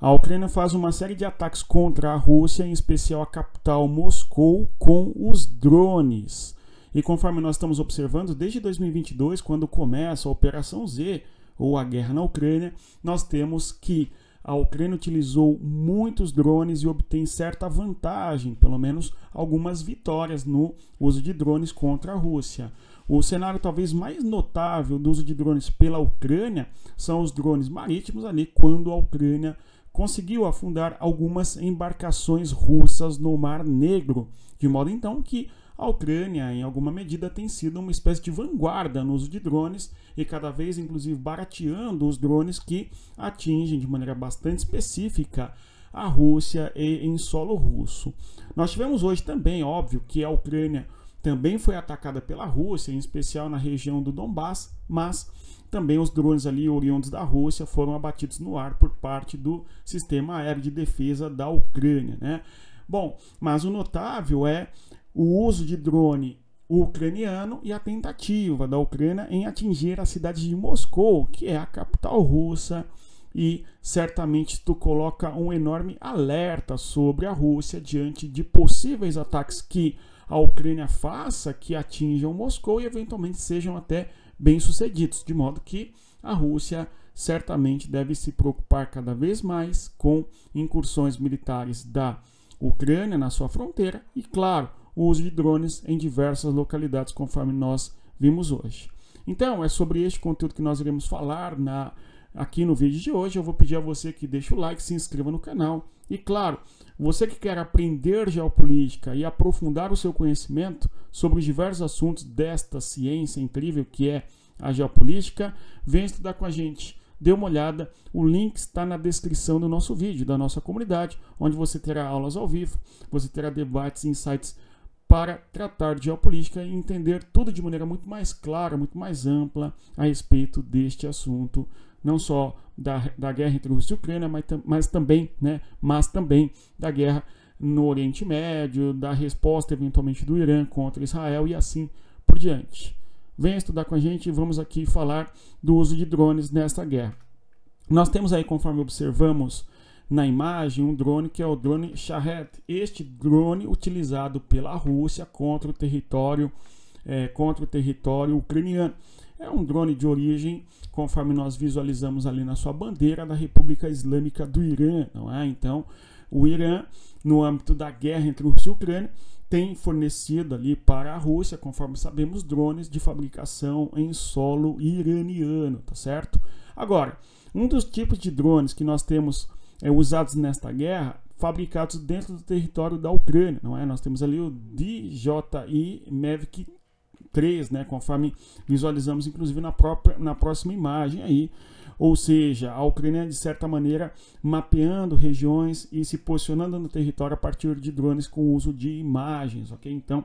A Ucrânia faz uma série de ataques contra a Rússia, em especial a capital Moscou, com os drones. E conforme nós estamos observando, desde 2022, quando começa a Operação Z, ou a guerra na Ucrânia, nós temos que a Ucrânia utilizou muitos drones e obtém certa vantagem, pelo menos algumas vitórias no uso de drones contra a Rússia. O cenário talvez mais notável do uso de drones pela Ucrânia são os drones marítimos ali quando a Ucrânia conseguiu afundar algumas embarcações russas no Mar Negro, de modo então que a Ucrânia, em alguma medida, tem sido uma espécie de vanguarda no uso de drones e cada vez, inclusive, barateando os drones que atingem de maneira bastante específica a Rússia e em solo russo. Nós tivemos hoje também, óbvio, que a Ucrânia também foi atacada pela Rússia, em especial na região do Donbass, mas também os drones ali oriundos da Rússia foram abatidos no ar por parte do sistema aéreo de defesa da Ucrânia, né? Bom, mas o notável é o uso de drone ucraniano e a tentativa da Ucrânia em atingir a cidade de Moscou, que é a capital russa, e certamente isso coloca um enorme alerta sobre a Rússia diante de possíveis ataques que a Ucrânia faça, que atinjam Moscou e eventualmente sejam até bem-sucedidos, de modo que a Rússia certamente deve se preocupar cada vez mais com incursões militares da Ucrânia na sua fronteira e, claro, o uso de drones em diversas localidades, conforme nós vimos hoje. Então, é sobre este conteúdo que nós iremos falar na, aqui no vídeo de hoje. Eu vou pedir a você que deixe o like, se inscreva no canal. E claro, você que quer aprender geopolítica e aprofundar o seu conhecimento sobre os diversos assuntos desta ciência incrível que é a geopolítica, vem estudar com a gente. Dê uma olhada, o link está na descrição do nosso vídeo, da nossa comunidade, onde você terá aulas ao vivo, você terá debates e insights para tratar de geopolítica e entender tudo de maneira muito mais clara, muito mais ampla a respeito deste assunto, não só da, da guerra entre Rússia e Ucrânia, mas, mas também, né, mas também da guerra no Oriente Médio, da resposta eventualmente do Irã contra Israel e assim por diante. Venha estudar com a gente e vamos aqui falar do uso de drones nesta guerra. Nós temos aí, conforme observamos na imagem, um drone que é o drone Shahed. Este drone utilizado pela Rússia contra o território, é, contra o território ucraniano. É um drone de origem, conforme nós visualizamos ali na sua bandeira, da República Islâmica do Irã, não é? Então, o Irã, no âmbito da guerra entre Rússia e Ucrânia, tem fornecido ali para a Rússia, conforme sabemos, drones de fabricação em solo iraniano, tá certo? Agora, um dos tipos de drones que nós temos é, usados nesta guerra, fabricados dentro do território da Ucrânia, não é? Nós temos ali o DJI Mavic 3, né, conforme visualizamos inclusive na própria na próxima imagem aí, ou seja, a Ucrânia, de certa maneira, mapeando regiões e se posicionando no território a partir de drones com o uso de imagens, ok? Então,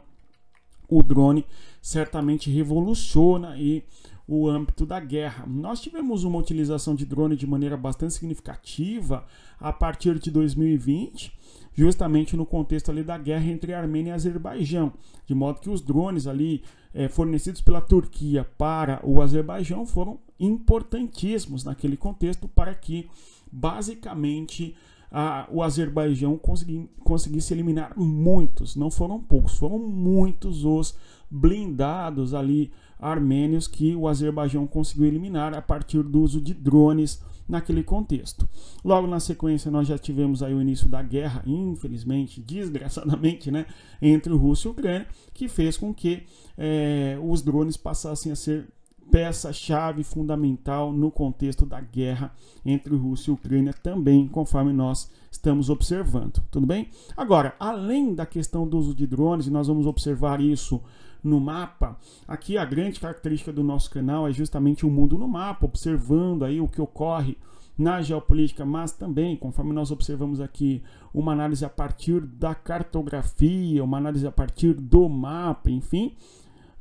o drone certamente revoluciona e o âmbito da guerra. Nós tivemos uma utilização de drone de maneira bastante significativa a partir de 2020, justamente no contexto ali da guerra entre Armênia e Azerbaijão, de modo que os drones ali é, fornecidos pela Turquia para o Azerbaijão foram importantíssimos naquele contexto para que, basicamente, a, o Azerbaijão consegui, conseguisse eliminar muitos, não foram poucos, foram muitos os blindados ali armênios que o Azerbaijão conseguiu eliminar a partir do uso de drones naquele contexto. Logo na sequência nós já tivemos aí o início da guerra, infelizmente, desgraçadamente, né, entre Rússia e Ucrânia, que fez com que é, os drones passassem a ser peça-chave fundamental no contexto da guerra entre Rússia e Ucrânia também, conforme nós estamos observando, tudo bem? Agora, além da questão do uso de drones, e nós vamos observar isso no mapa, aqui a grande característica do nosso canal é justamente o mundo no mapa, observando aí o que ocorre na geopolítica, mas também, conforme nós observamos aqui, uma análise a partir da cartografia, uma análise a partir do mapa, enfim,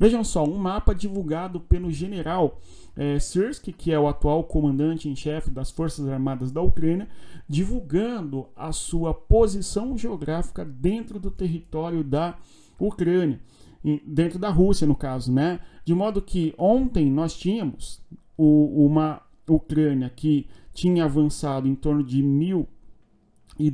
Vejam só, um mapa divulgado pelo general é, eh, Sirsky, que é o atual comandante em chefe das Forças Armadas da Ucrânia, divulgando a sua posição geográfica dentro do território da Ucrânia, dentro da Rússia, no caso, né? De modo que ontem nós tínhamos o, uma Ucrânia que tinha avançado em torno de mil e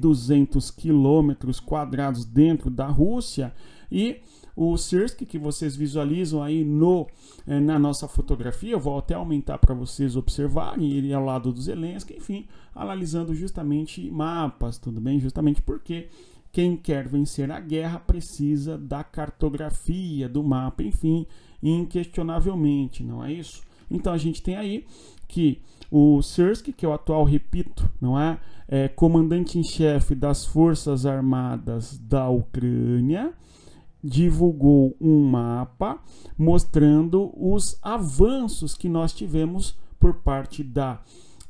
quilômetros quadrados dentro da Rússia e o Sirsk que vocês visualizam aí no, eh, na nossa fotografia. Eu vou até aumentar para vocês observarem ele ao lado do Zelensky, enfim, analisando justamente mapas, tudo bem? Justamente porque quem quer vencer a guerra precisa da cartografia, do mapa, enfim, inquestionavelmente, não é isso? Então a gente tem aí que o Sirsk, que é o atual, repito, não é, é comandante em chefe das Forças Armadas da Ucrânia, divulgou um mapa mostrando os avanços que nós tivemos por parte da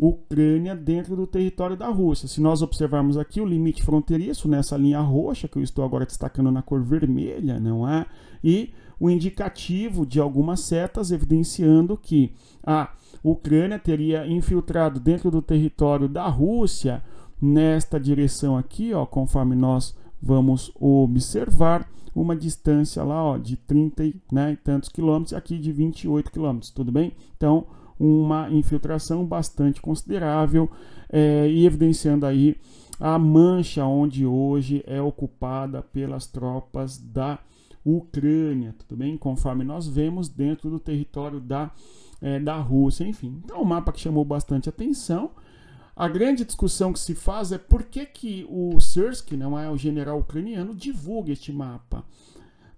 Ucrânia dentro do território da Rússia. Se nós observarmos aqui o limite fronteiriço nessa linha roxa que eu estou agora destacando na cor vermelha, não é? E o indicativo de algumas setas evidenciando que a Ucrânia teria infiltrado dentro do território da Rússia nesta direção aqui, ó, conforme nós vamos observar uma distância lá ó, de 30 né, e tantos quilômetros, aqui de 28 quilômetros, tudo bem? Então, uma infiltração bastante considerável é, e evidenciando aí a mancha onde hoje é ocupada pelas tropas da Ucrânia, tudo bem? Conforme nós vemos dentro do território da, é, da Rússia, enfim. Então, um mapa que chamou bastante atenção a grande discussão que se faz é por que, que o Sersky, não é o general ucraniano, divulga este mapa.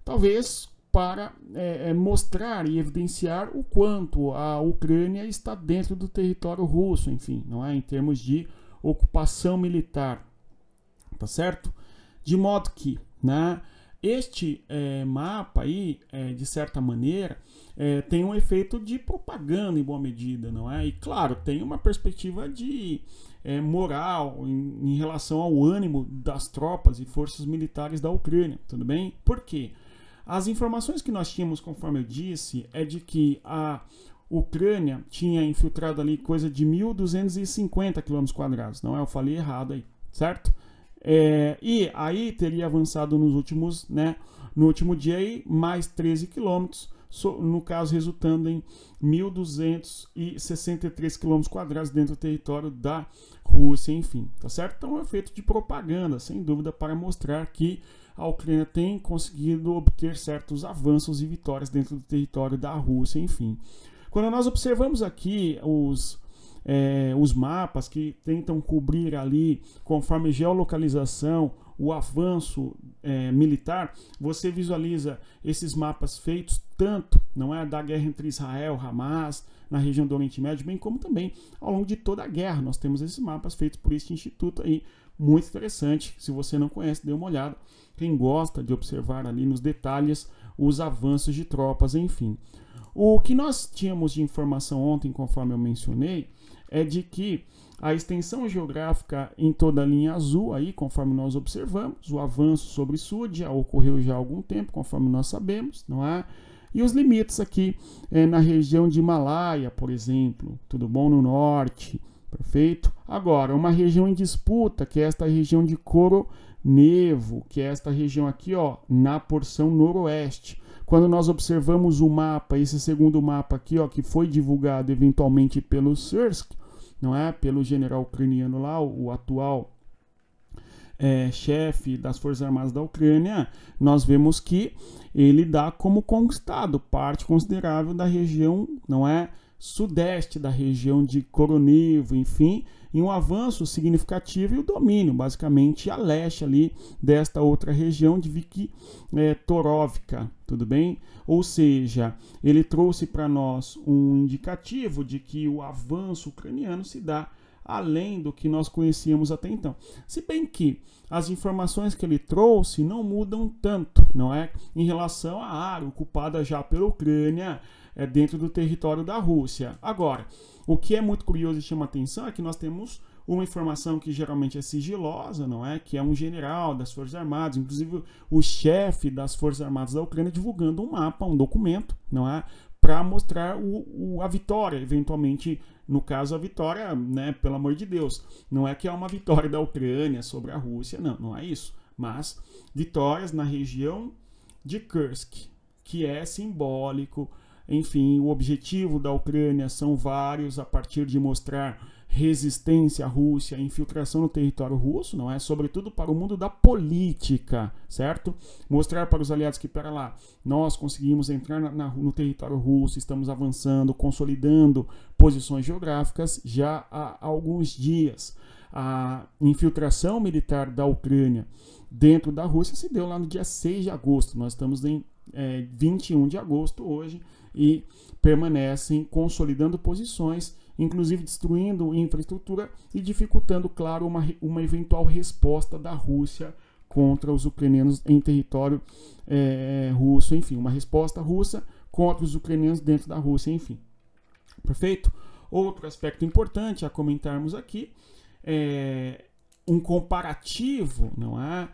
Talvez para é, é, mostrar e evidenciar o quanto a Ucrânia está dentro do território russo, enfim, não é em termos de ocupação militar, tá certo? De modo que, né, este é, mapa aí, é, de certa maneira, é, tem um efeito de propaganda em boa medida, não é? E claro, tem uma perspectiva de é, moral em, em, relação ao ânimo das tropas e forças militares da Ucrânia, tudo bem? Por quê? As informações que nós tínhamos, conforme eu disse, é de que a Ucrânia tinha infiltrado ali coisa de 1.250 km quadrados, não é? Eu falei errado aí, certo? É, e aí teria avançado nos últimos, né, no último dia aí, mais 13 quilômetros, no caso resultando em 1.263 quilômetros quadrados dentro do território da Rússia, enfim, tá certo? Então é feito de propaganda, sem dúvida, para mostrar que a Ucrânia tem conseguido obter certos avanços e vitórias dentro do território da Rússia, enfim. Quando nós observamos aqui os é, os mapas que tentam cobrir ali, conforme geolocalização, o avanço é, militar, você visualiza esses mapas feitos tanto não é? Da guerra entre Israel, Hamas, na região do Oriente Médio, bem como também ao longo de toda a guerra. Nós temos esses mapas feitos por este instituto aí, muito interessante. Se você não conhece, dê uma olhada. Quem gosta de observar ali nos detalhes os avanços de tropas, enfim. O que nós tínhamos de informação ontem, conforme eu mencionei, é de que a extensão geográfica em toda a linha azul, aí, conforme nós observamos, o avanço sobre Sud já ocorreu já há algum tempo, conforme nós sabemos, não é? e os limites aqui é, na região de Himalaia, por exemplo, tudo bom no norte, perfeito? Agora, uma região em disputa, que é esta região de Coronevo, que é esta região aqui, ó, na porção noroeste. Quando nós observamos o mapa, esse segundo mapa aqui, ó, que foi divulgado eventualmente pelo Sersk, não é? Pelo general ucraniano lá, o atual é, chefe das Forças Armadas da Ucrânia, nós vemos que ele dá como conquistado parte considerável da região, não é? Sudeste da região de Koronevo, enfim, em um avanço significativo e o domínio, basicamente, a leste ali desta outra região de Vik é, Torovka, tudo bem? Ou seja, ele trouxe para nós um indicativo de que o avanço ucraniano se dá além do que nós conhecíamos até então. Se bem que as informações que ele trouxe não mudam tanto, não é? Em relação à área ocupada já pela Ucrânia, é, dentro do território da Rússia. Agora, o que é muito curioso e chama atenção é que nós temos uma informação que geralmente é sigilosa, não é? Que é um general das Forças Armadas, inclusive o chefe das Forças Armadas da Ucrânia, divulgando um mapa, um documento, não é? para mostrar o, o, a vitória, eventualmente, no caso, a vitória, né, pelo amor de Deus. Não é que é uma vitória da Ucrânia sobre a Rússia, não, não é isso. Mas vitórias na região de Kursk, que é simbólico. Enfim, o objetivo da Ucrânia são vários a partir de mostrar resistência à Rússia, infiltração no território russo, não é? Sobretudo para o mundo da política, certo? Mostrar para os aliados que, para lá, nós conseguimos entrar na, na, no território russo, estamos avançando, consolidando posições geográficas já há alguns dias. A infiltração militar da Ucrânia dentro da Rússia se deu lá no dia 6 de agosto. Nós estamos em é, 21 de agosto hoje e permanecem consolidando posições inclusive destruindo infraestrutura e dificultando, claro, uma, uma eventual resposta da Rússia contra os ucranianos em território é, russo, enfim, uma resposta russa contra os ucranianos dentro da Rússia, enfim. Perfeito? Outro aspecto importante a comentarmos aqui é um comparativo, não é?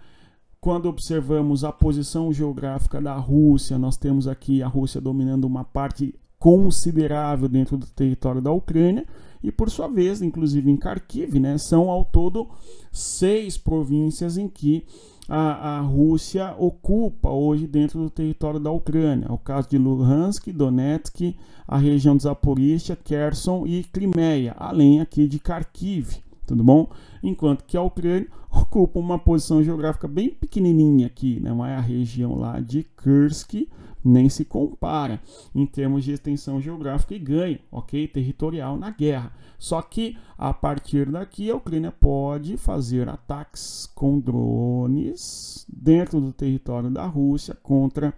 Quando observamos a posição geográfica da Rússia, nós temos aqui a Rússia dominando uma parte considerável dentro do território da Ucrânia. E por sua vez, inclusive em Kharkiv, né, são ao todo seis províncias em que a, a Rússia ocupa hoje dentro do território da Ucrânia. O caso de Luhansk, Donetsk, a região de Zaporizhia, Kherson e Crimeia, além aqui de Kharkiv, tudo bom? Enquanto que a Ucrânia ocupa uma posição geográfica bem pequenininha aqui, né, é a região lá de Kursk, nem se compara em termos de extensão geográfica e ganho, ok, territorial na guerra. Só que a partir daqui a Ucrânia pode fazer ataques com drones dentro do território da Rússia contra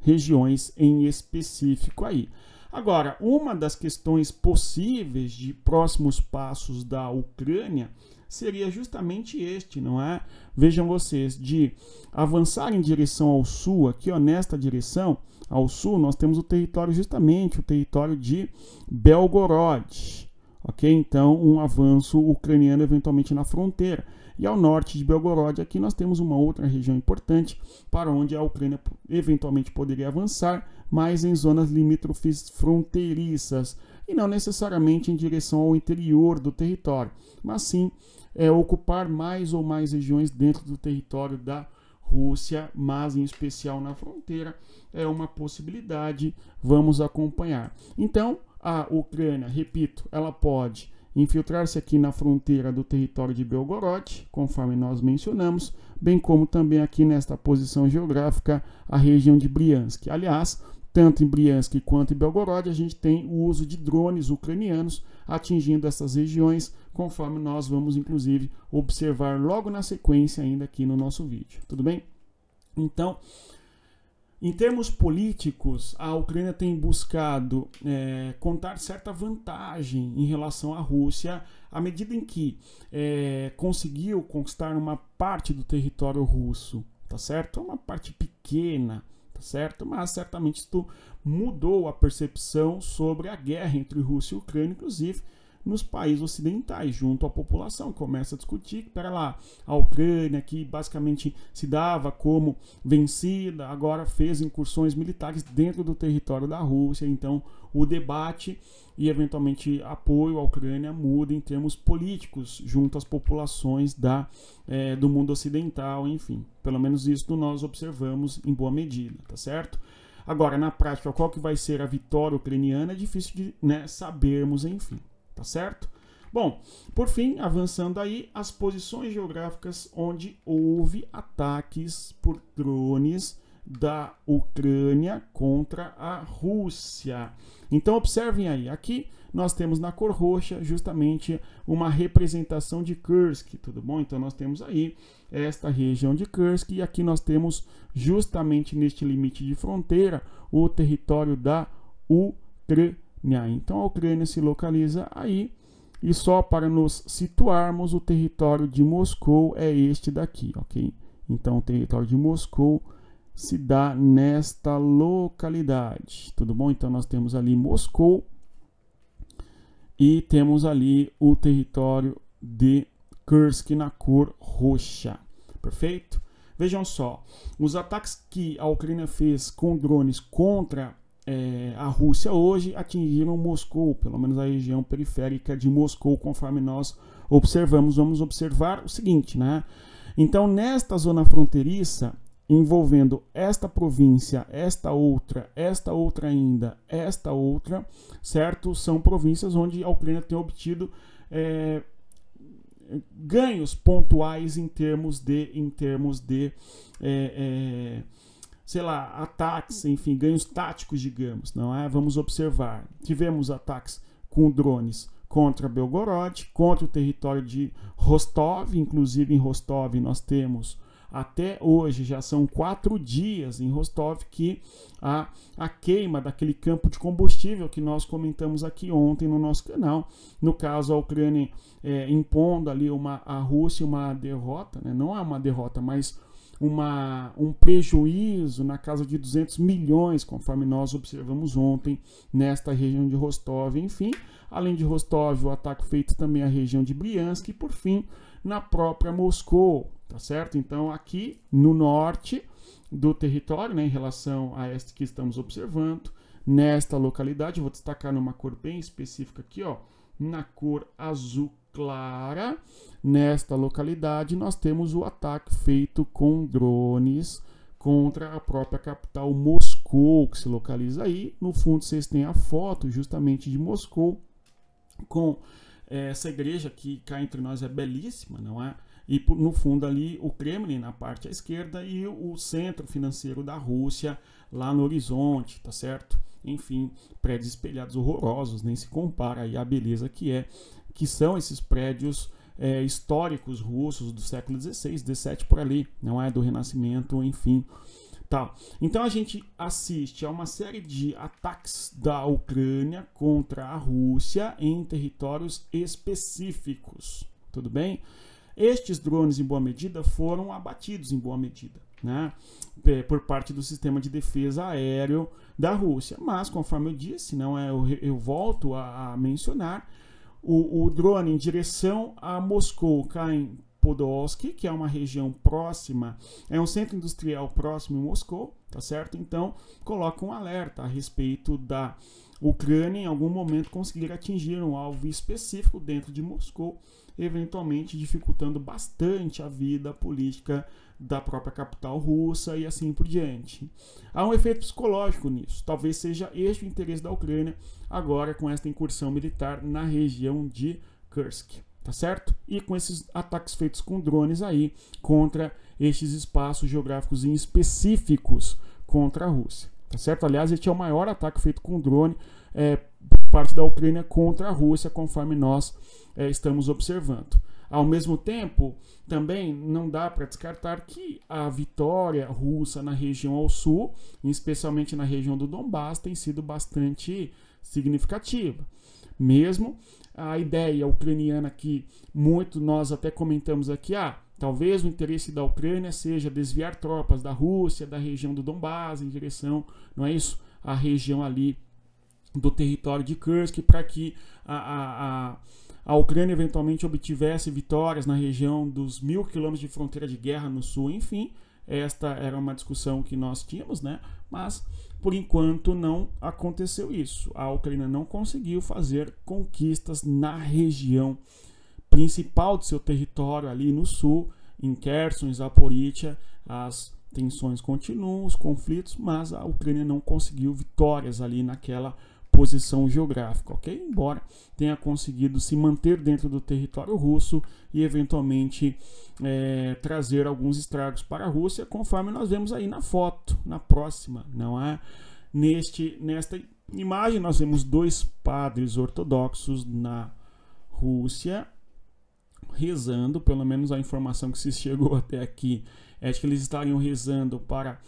regiões em específico aí. Agora, uma das questões possíveis de próximos passos da Ucrânia seria justamente este, não é? Vejam vocês, de avançar em direção ao sul, aqui ó, nesta direção, ao sul, nós temos o território justamente, o território de Belgorod. Ok? Então, um avanço ucraniano eventualmente na fronteira. E ao norte de Belgorod, aqui nós temos uma outra região importante para onde a Ucrânia eventualmente poderia avançar, mas em zonas limítrofes fronteiriças e não necessariamente em direção ao interior do território, mas sim é ocupar mais ou mais regiões dentro do território da Rússia, mas em especial na fronteira, é uma possibilidade, vamos acompanhar. Então, a Ucrânia, repito, ela pode infiltrar-se aqui na fronteira do território de Belgorod, conforme nós mencionamos, bem como também aqui nesta posição geográfica, a região de Briansk. Aliás, tanto em Briansk quanto em Belgorod, a gente tem o uso de drones ucranianos atingindo essas regiões, conforme nós vamos inclusive observar logo na sequência ainda aqui no nosso vídeo. Tudo bem? Então, em termos políticos, a Ucrânia tem buscado é, contar certa vantagem em relação à Rússia, à medida em que é, conseguiu conquistar uma parte do território russo, tá certo? É uma parte pequena tá certo? Mas certamente isso mudou a percepção sobre a guerra entre Rússia e Ucrânia, inclusive nos países ocidentais, junto à população. Começa a discutir que, pera lá, a Ucrânia, que basicamente se dava como vencida, agora fez incursões militares dentro do território da Rússia. Então, o debate e, eventualmente, apoio à Ucrânia muda em termos políticos junto às populações da, é, do mundo ocidental, enfim. Pelo menos isso nós observamos em boa medida, tá certo? Agora, na prática, qual que vai ser a vitória ucraniana é difícil de né, sabermos, enfim tá certo? Bom, por fim, avançando aí, as posições geográficas onde houve ataques por drones da Ucrânia contra a Rússia. Então observem aí, aqui nós temos na cor roxa justamente uma representação de Kursk, tudo bom? Então nós temos aí esta região de Kursk e aqui nós temos justamente neste limite de fronteira o território da Ucrânia. Então a Ucrânia se localiza aí. E só para nos situarmos, o território de Moscou é este daqui, ok? Então o território de Moscou se dá nesta localidade, tudo bom? Então nós temos ali Moscou e temos ali o território de Kursk na cor roxa, perfeito? Vejam só, os ataques que a Ucrânia fez com drones contra é, a Rússia hoje atingiram Moscou, pelo menos a região periférica de Moscou, conforme nós observamos. Vamos observar o seguinte, né? Então, nesta zona fronteiriça, envolvendo esta província, esta outra, esta outra ainda, esta outra, certo? São províncias onde a Ucrânia tem obtido é, ganhos pontuais em termos de, em termos de é, é sei lá, ataques, enfim, ganhos táticos, digamos, não é? Vamos observar. Tivemos ataques com drones contra Belgorod, contra o território de Rostov, inclusive em Rostov nós temos até hoje, já são quatro dias em Rostov que a, a queima daquele campo de combustível que nós comentamos aqui ontem no nosso canal. No caso, a Ucrânia é, impondo ali uma, a Rússia uma derrota, né? não é uma derrota, mas uma, um prejuízo na casa de 200 milhões, conforme nós observamos ontem, nesta região de Rostov. Enfim, além de Rostov, o ataque feito também à região de Briansk e, por fim, na própria Moscou, tá certo? Então, aqui no norte do território, né, em relação a este que estamos observando, nesta localidade, vou destacar numa cor bem específica aqui, ó, na cor azul Clara, nesta localidade, nós temos o ataque feito com drones contra a própria capital Moscou, que se localiza aí. No fundo, vocês têm a foto justamente de Moscou com eh, essa igreja que cá entre nós é belíssima, não é? E no fundo ali o Kremlin na parte à esquerda e o centro financeiro da Rússia lá no horizonte, tá certo? Enfim, prédios espelhados horrorosos, nem se compara aí à beleza que é que são esses prédios é, históricos russos do século XVI, XVII por ali, não é do Renascimento, enfim, tal. Tá. Então a gente assiste a uma série de ataques da Ucrânia contra a Rússia em territórios específicos, tudo bem? Estes drones, em boa medida, foram abatidos em boa medida, né? É, por parte do sistema de defesa aéreo da Rússia. Mas, conforme eu disse, não é, eu, eu volto a, a mencionar, o, o drone em direção a Moscou cai em Podolsk, que é uma região próxima, é um centro industrial próximo a Moscou, tá certo? Então, coloca um alerta a respeito da Ucrânia em algum momento conseguir atingir um alvo específico dentro de Moscou, eventualmente dificultando bastante a vida política da própria capital russa e assim por diante. Há um efeito psicológico nisso. Talvez seja este o interesse da Ucrânia agora com esta incursão militar na região de Kursk, tá certo? E com esses ataques feitos com drones aí contra estes espaços geográficos em específicos contra a Rússia, tá certo? Aliás, este é o maior ataque feito com drone é, parte da Ucrânia contra a Rússia, conforme nós é, estamos observando. Ao mesmo tempo, também não dá para descartar que a vitória russa na região ao sul, especialmente na região do Donbass, tem sido bastante significativa. Mesmo a ideia ucraniana que muito nós até comentamos aqui, ah, talvez o interesse da Ucrânia seja desviar tropas da Rússia, da região do Donbass em direção, não é isso? A região ali do território de Kursk para que a, a, a a Ucrânia eventualmente obtivesse vitórias na região dos mil quilômetros de fronteira de guerra no sul, enfim, esta era uma discussão que nós tínhamos, né? Mas por enquanto não aconteceu isso. A Ucrânia não conseguiu fazer conquistas na região principal de seu território ali no sul, em Kherson, Zaporizhia, as tensões continuam, os conflitos, mas a Ucrânia não conseguiu vitórias ali naquela região posição geográfica, ok? Embora tenha conseguido se manter dentro do território russo e eventualmente é, trazer alguns estragos para a Rússia, conforme nós vemos aí na foto, na próxima, não é? Neste, nesta imagem nós vemos dois padres ortodoxos na Rússia rezando, pelo menos a informação que se chegou até aqui é de que eles estariam rezando para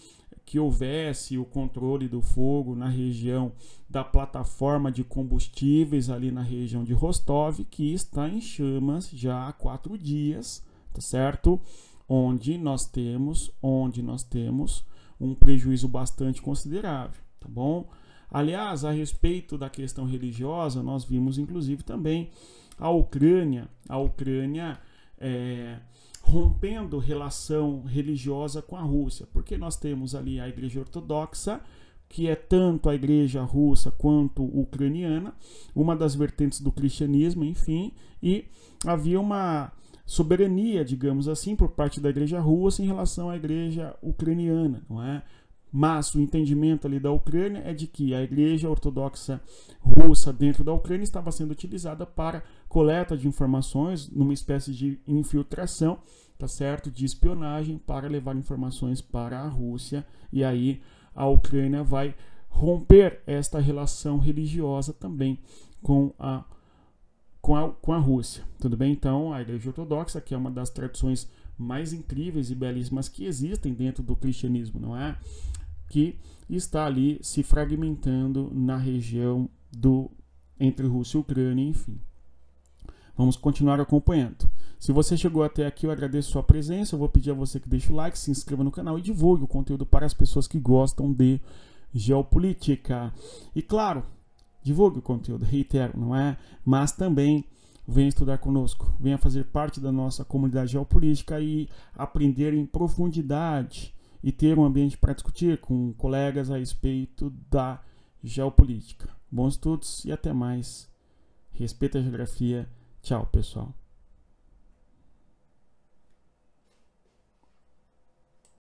que houvesse o controle do fogo na região da plataforma de combustíveis ali na região de Rostov, que está em chamas já há quatro dias, tá certo? Onde nós temos, onde nós temos um prejuízo bastante considerável, tá bom? Aliás, a respeito da questão religiosa, nós vimos inclusive também a Ucrânia, a Ucrânia é, rompendo relação religiosa com a Rússia, porque nós temos ali a Igreja Ortodoxa, que é tanto a igreja russa quanto ucraniana, uma das vertentes do cristianismo, enfim, e havia uma soberania, digamos assim, por parte da igreja russa em relação à igreja ucraniana, não é? Mas o entendimento ali da Ucrânia é de que a igreja ortodoxa russa dentro da Ucrânia estava sendo utilizada para coleta de informações, numa espécie de infiltração, tá certo, de espionagem para levar informações para a Rússia e aí a Ucrânia vai romper esta relação religiosa também com a com a, com a Rússia, tudo bem? Então, a Igreja Ortodoxa, que é uma das tradições mais incríveis e belíssimas que existem dentro do cristianismo, não é? que está ali se fragmentando na região do entre Rússia e Ucrânia, enfim. Vamos continuar acompanhando. Se você chegou até aqui, eu agradeço sua presença. Eu vou pedir a você que deixe o like, se inscreva no canal e divulgue o conteúdo para as pessoas que gostam de geopolítica. E claro, divulgue o conteúdo, reitero, não é? Mas também venha estudar conosco, venha fazer parte da nossa comunidade geopolítica e aprender em profundidade e ter um ambiente para discutir com colegas a respeito da geopolítica. Bons estudos e até mais. Respeita a geografia. Tchau, pessoal.